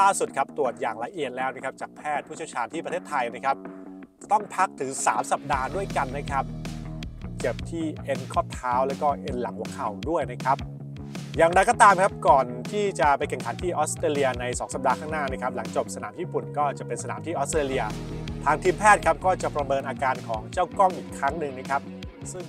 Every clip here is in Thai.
ล่าสุดครับตรวจอย่างละเอียดแล้วนะครับ จากแพทย์ผู้เชี่ยวชาญที่ประเทศไทยนะครับ ต้องพักถึง 3 สัปดาห์ด้วยกันนะครับเจ็บที่เอ็นข้อเท้าแล้วก็เอ็นหลังหัวเข่าด้วยนะครับ อย่างไรก็ตามครับก่อนที่จะไปแข่งขันที่ออสเตรเลียใน 2 สัปดาห์ข้างหน้านะครับ หลังจบสนามญี่ปุ่นก็จะเป็นสนามที่ออสเตรเลีย ทางทีมแพทย์ครับก็จะประเมินอาการของเจ้ากล้องอีกครั้งหนึ่งนะครับ ซึ่ง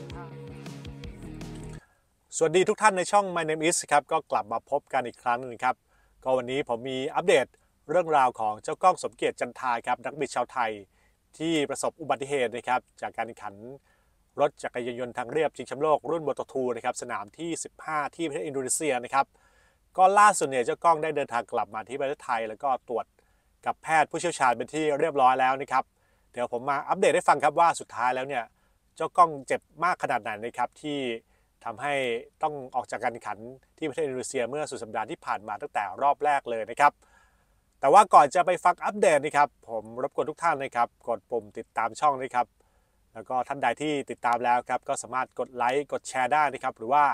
สวัสดีทุกท่านในช่อง My Name Is ครับก็กลับมาพบกันอีกครั้งนึงครับก็วันนี้ผมมีอัปเดตเรื่องราวของเจ้ากล้องสมเกียรติจันทาครับนักบิดชาวไทย ที่ประสบอุบัติเหตุนะครับ จากการแข่งขันรถจักรยานยนต์ทางเรียบชิงแชมป์โลกรุ่นมอตทูนะครับสนามที่ 15 ที่ประเทศอินโดนีเซียนะครับก็ล่าสุดเนี่ยเจ้ากล้องได้เดินทางกลับมาที่ประเทศไทย แล้วก็ตรวจกับแพทย์ผู้เชี่ยวชาญเป็นที่เรียบร้อยแล้วนะครับเดี๋ยวผมมาอัปเดตให้ฟังครับว่าสุดท้ายแล้วเนี่ยเจ้ากล้องเจ็บมากขนาดไหนนะครับที่ทำให้ต้องออกจากการแข่งขันที่ประเทศอินโดนีเซียเมื่อสุดสัปดาห์ที่ผ่านมาตั้งแต่รอบแรกเลยนะครับ แต่ว่าก่อนจะไปฟังอัปเดตนะครับผมรบกวนทุกท่านนะครับกดปุ่มติดตามช่องนะครับ แล้วก็ท่านใดที่ติดตามแล้วครับก็สามารถกดไลค์กดแชร์ได้นะครับหรือว่า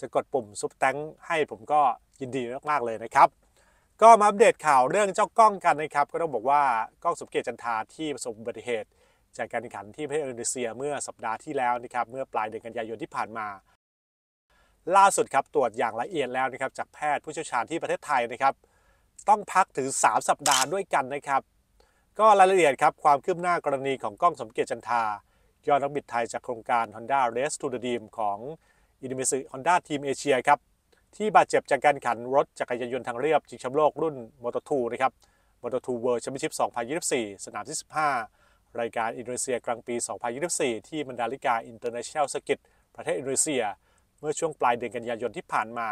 จะกดปุ่มซุปแตงให้ผมก็ยินดีมาก ๆ เลยนะครับ ก็มาอัปเดตข่าวเรื่องเจ้ากล้องกันนะครับก็ต้องบอกว่ากล้องสมเกียรติจันทาที่ประสบอุบัติเหตุ จากการแข่งขันที่ประเทศอินโดนีเซีย เมื่อสัปดาห์ที่แล้วนะครับเมื่อปลายเดือนกันยายนที่ผ่านมาล่าสุดครับตรวจอย่างละเอียดแล้วนะครับจากแพทย์ผู้เชี่ยวชาญที่ประเทศไทยนะครับต้องพักถึง 3 สัปดาห์ด้วยกันนะครับก็รายละเอียดครับความคืบหน้ากรณีของกล้องสมเกียรติจันทา ยอดนักบิดไทยจากโครงการ Honda Race to the Dream ของ อินดิมิสึฮอนด้าทีมเอเชียครับที่บาดเจ็บจากการขันรถจักรยานยนต์ทางเรียบชิงแชมป์โลกรุ่นมอเตอร์ทูนะครับมอเตอร์ทูเวิรด์แชมเปี้ยนชิพ2024 สนามที่15รายการอินโดนีเซียกลางปี 2024 ที่มันดาลิกาอินเตอร์เนชั่นแนลสกิตประเทศอินโดนีเซียเมื่อช่วงปลายเดือนกันยายนที่ผ่านมา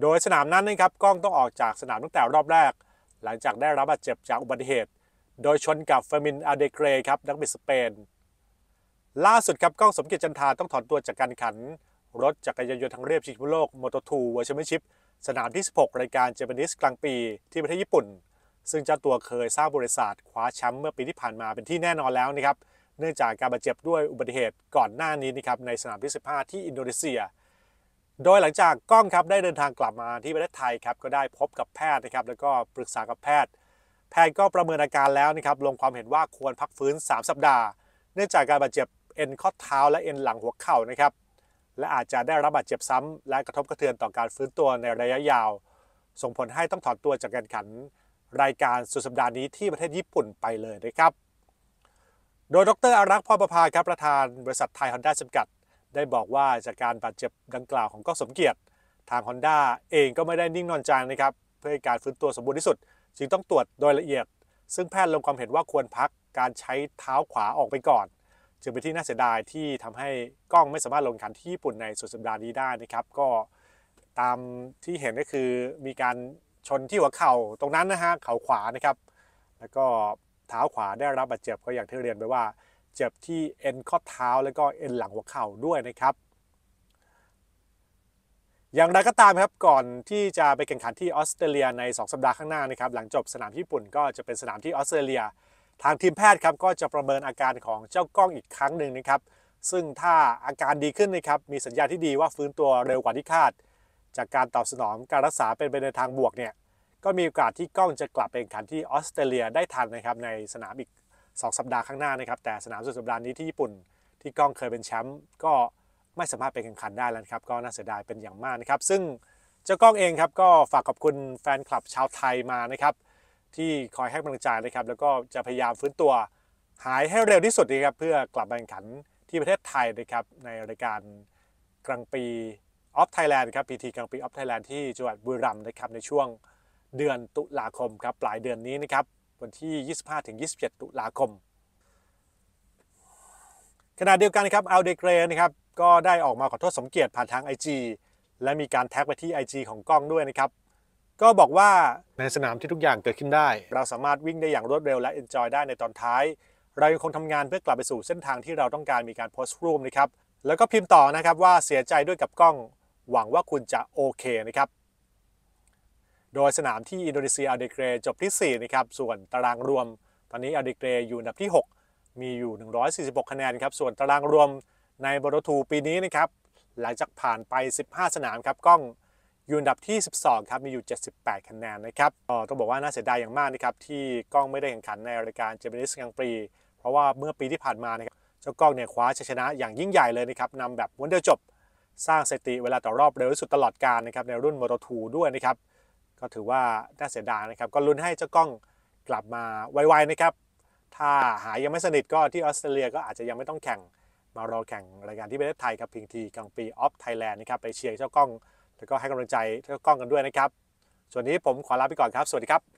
โดยสนามนั้นนะครับกล้องต้องออกจากสนามตั้งแต่รอบแรก หลังจากได้รับบาดเจ็บจากอุบัติเหตุ โดยชนกับเฟอร์มินอาเดเกรครับนักบิดสเปน ล่าสุดครับกล้องสมเกียรติจันทาต้องถอนตัวจากการขัน รถจักรยานยนต์ทางเรียบชิงชโลกมอโตทูเวอร์ชัมนชิพสนามที่ 16 รายการเจแปนิสกลางปีที่ประเทศญี่ปุ่น ซึ่งเจ้าตัวเคยสร้างบริษัท คว้าแชมป์เมื่อปีที่ผ่านมาเป็นที่แน่นอนแล้วนะครับเนื่องจากการบาดเจ็บด้วยอุบัติเหตุก่อนหน้านี้นะครับในสนามที่15ที่อินโดนีเซีย โดยหลังจากกล้องครับได้เดินทางกลับมาที่ประเทศไทยครับก็ได้พบกับแพทย์นะครับ แล้วก็ปรึกษากับแพทย์ แพทย์ก็ประเมินอาการแล้วนะครับลงความเห็นว่าควรพักฟื้น 3 สัปดาห์เนื่องจากการบาดเจ็บเอ็นข้อเท้าและเอ็นหลังหัวเข่านะครับและอาจจะได้รับบาดเจ็บซ้ำและกระทบกระเทือนต่อการฟื้นตัวในระยะยาว ส่งผลให้ต้องถอนตัวจากการแข่งขัน รายการสุดสัปดาห์นี้ที่ประเทศญี่ปุ่นไปเลยนะครับโดยดรอารักษ์พ่อประภาครับประธานบริษัทไทยฮอนด้าจำกัดได้บอกว่าจากการบาดเจ็บดังกล่าวของก้องสมเกียรติทางฮอนด้าเองก็ไม่ได้นิ่งนอนใจนะครับเพื่อการฟื้นตัวสมบูรณ์ที่สุด จึงต้องตรวจโดยละเอียด ซึ่งแพทย์ลงความเห็นว่าควรพักการใช้เท้าขวาออกไปก่อน จึงเป็นที่น่าเสียดายที่ทำให้กล้องไม่สามารถลงขันที่ญี่ปุ่นในสุดสัปดาห์นี้ได้นะครับ ก็ตามที่เห็นก็คือมีการชนที่หัวเข่าตรงนั้นนะฮะเข่าขวานะครับ แล้วก็เท้าขวาได้รับบาดเจ็บก็อย่างที่เรียนไปว่าเจ็บที่เอ็นข้อเท้าแล้วก็เอ็นหลังหัวเข่าด้วยนะครับ อย่างไรก็ตามครับก่อนที่จะไปแข่งขันที่ออสเตรเลียใน 2 สัปดาห์ข้างหน้านะครับ หลังจบสนามญี่ปุ่นก็จะเป็นสนามที่ออสเตรเลีย ทางทีมแพทย์ครับก็จะประเมินอาการของเจ้ากล้องอีกครั้งหนึ่งนะครับ ซึ่งถ้าอาการดีขึ้นนะครับมีสัญญาณที่ดีว่าฟื้นตัวเร็วกว่าที่คาดจากการตอบสนองการรักษาเป็นไปในทางบวกเนี่ยก็มีโอกาสที่กล้องจะกลับไปแข่งขันที่ออสเตรเลียได้ทันนะครับในสนามอีก 2 สัปดาห์ข้างหน้านะครับ แต่สนามสุดสัปดาห์นี้ที่ญี่ปุ่นที่กล้องเคยเป็นแชมป์ก็ไม่สามารถไปแข่งขันได้แล้วครับก็น่าเสียดายเป็นอย่างมากนะครับซึ่งเจ้ากล้องเองครับก็ฝากขอบคุณแฟนคลับชาวไทยมานะครับที่คอยให้กำลังใจนะครับแล้วก็จะพยายามฟื้นตัวหายให้เร็วที่สุดนะครับเพื่อกลับมาแข่งขันที่ประเทศไทยนะครับในรายการกลางปีออฟไทยแลนด์ครับพีทีกลางปีออฟไทยแลนด์ที่จังหวัดบุรีรัมย์นะครับในช่วงเดือนตุลาคมครับปลายเดือนนี้นะครับวันที่ 25-27 ตุลาคมขณะเดียวกันครับอัลเดเกรนะครับก็ได้ออกมาขอโทษสมเกียรติผ่านทาง IG และมีการแท็กไปที่ IG ของกล้องด้วยนะครับ ก็บอกว่าในสนามที่ทุกอย่างเกิดขึ้นได้ เราสามารถวิ่งได้อย่างรวดเร็วและเอนจอยได้ในตอนท้าย เรายังคงทำงานเพื่อกลับไปสู่เส้นทางที่เราต้องการมีการโพสต์รูปนะครับแล้วก็พิมพ์ต่อนะครับว่าเสียใจด้วยกับกล้องหวังว่าคุณจะโอเค นะครับโดยสนามที่อินโดนีเซียอาลเดเกรจบที่4นะครับ ส่วนตารางรวม ตอนนี้อาลเดเกรอยู่อันดับที่ 6 มีอยู่ 146 คะแนนครับ ส่วนตารางรวมในบรทูปีนี้นะครับหลังจากผ่านไป 15 สนามครับก้องอยู่อันดับที่ 12ครับมีอยู่ 78 คะแนนนะครับต้องบอกว่าน่าเสียดายอย่างมากนะครับที่ก้องไม่ได้แข่งขันในรายการเจมินิสกังปรีเพราะว่าเมื่อปีที่ผ่านมานะครับเจ้าก้องเนี่ยคว้าชัยชนะอย่างยิ่งใหญ่เลยนะครับนำแบบวันเดียวจบสร้างสถิติเวลาต่อรอบเร็วที่สุดตลอดกาลนะครับในรุ่นมอเตอร์ทูด้วยนะครับก็ถือว่าน่าเสียดายนะครับ ก็ลุ้นให้เจ้ากล้องกลับมาไวๆนะครับ ถ้าหายยังไม่สนิทก็ที่ออสเตรเลียก็อาจจะยังไม่ต้องแข่งมารอแข่งรายการที่ประเทศไทยครับพิงทีกลางปีออฟไทยแลนด์นะครับ ไปเชียร์เจ้ากล้อง แล้วก็ให้กำลังใจเจ้ากล้องกันด้วยนะครับ ส่วนนี้ผมขอลาไปก่อนครับ สวัสดีครับ